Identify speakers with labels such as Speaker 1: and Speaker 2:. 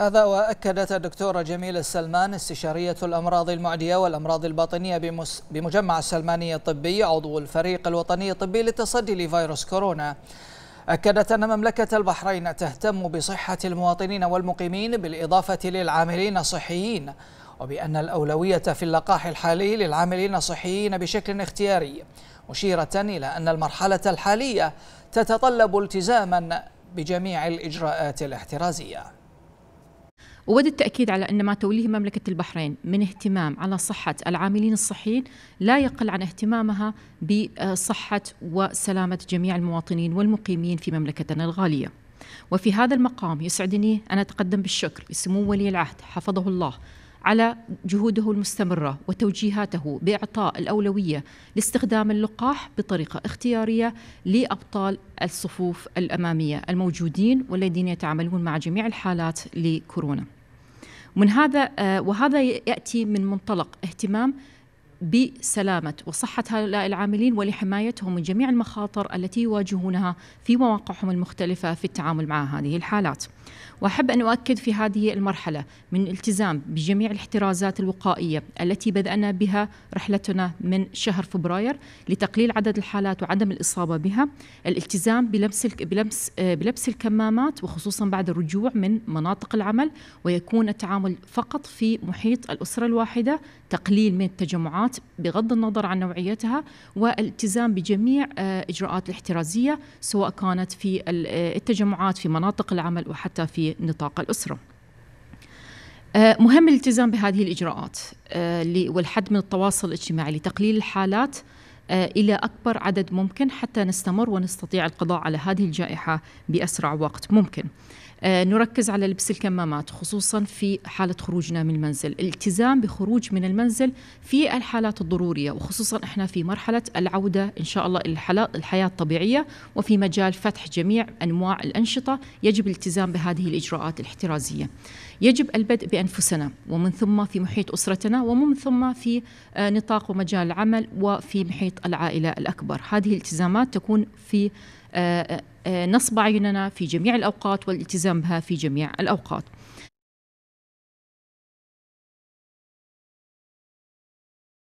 Speaker 1: هذا وأكدت الدكتورة جميلة السلمان استشارية الأمراض المعدية والأمراض الباطنية بمجمع السلمانية الطبي عضو الفريق الوطني الطبي للتصدي لفيروس كورونا أكدت أن مملكة البحرين تهتم بصحة المواطنين والمقيمين بالإضافة للعاملين الصحيين وبأن الأولوية في اللقاح الحالي للعاملين الصحيين بشكل اختياري مشيرة إلى أن المرحلة الحالية تتطلب التزاما بجميع الإجراءات الاحترازية
Speaker 2: وود التأكيد على أن ما توليه مملكة البحرين من اهتمام على صحة العاملين الصحيين لا يقل عن اهتمامها بصحة وسلامة جميع المواطنين والمقيمين في مملكتنا الغالية وفي هذا المقام يسعدني أن أتقدم بالشكر لسمو ولي العهد حفظه الله على جهوده المستمرة وتوجيهاته بإعطاء الأولوية لاستخدام اللقاح بطريقة اختيارية لأبطال الصفوف الأمامية الموجودين والذين يتعاملون مع جميع الحالات لكورونا من هذا آه، وهذا ياتي من منطلق اهتمام بسلامة وصحة هؤلاء العاملين ولحمايتهم من جميع المخاطر التي يواجهونها في مواقعهم المختلفة في التعامل مع هذه الحالات وأحب أن أؤكد في هذه المرحلة من التزام بجميع الاحترازات الوقائية التي بدأنا بها رحلتنا من شهر فبراير لتقليل عدد الحالات وعدم الإصابة بها الالتزام بلبس, بلبس, آه، بلبس الكمامات وخصوصا بعد الرجوع من مناطق العمل ويكون التعامل فقط في محيط الأسرة الواحدة تقليل من التجمعات الخدمات بغض النظر عن نوعيتها والالتزام بجميع آه، اجراءات الاحترازيه سواء كانت في آه، التجمعات في مناطق العمل وحتى في نطاق الاسره. آه، مهم الالتزام بهذه الاجراءات والحد من التواصل الاجتماعي لتقليل الحالات الى اكبر عدد ممكن حتى نستمر ونستطيع القضاء على هذه الجائحه باسرع وقت ممكن. آه، نركز على لبس الكمامات خصوصا في حالة خروجنا من المنزل الالتزام بخروج من المنزل في الحالات الضرورية وخصوصا احنا في مرحلة العودة ان شاء الله الى الحياة الطبيعية وفي مجال فتح جميع انواع الانشطة يجب الالتزام بهذه الاجراءات الاحترازية يجب البدء بانفسنا ومن ثم في محيط اسرتنا ومن ثم في آه، نطاق ومجال العمل وفي محيط العائلة الاكبر هذه الالتزامات تكون في آه، آه، نصب عيننا في جميع الأوقات والالتزام بها في جميع الأوقات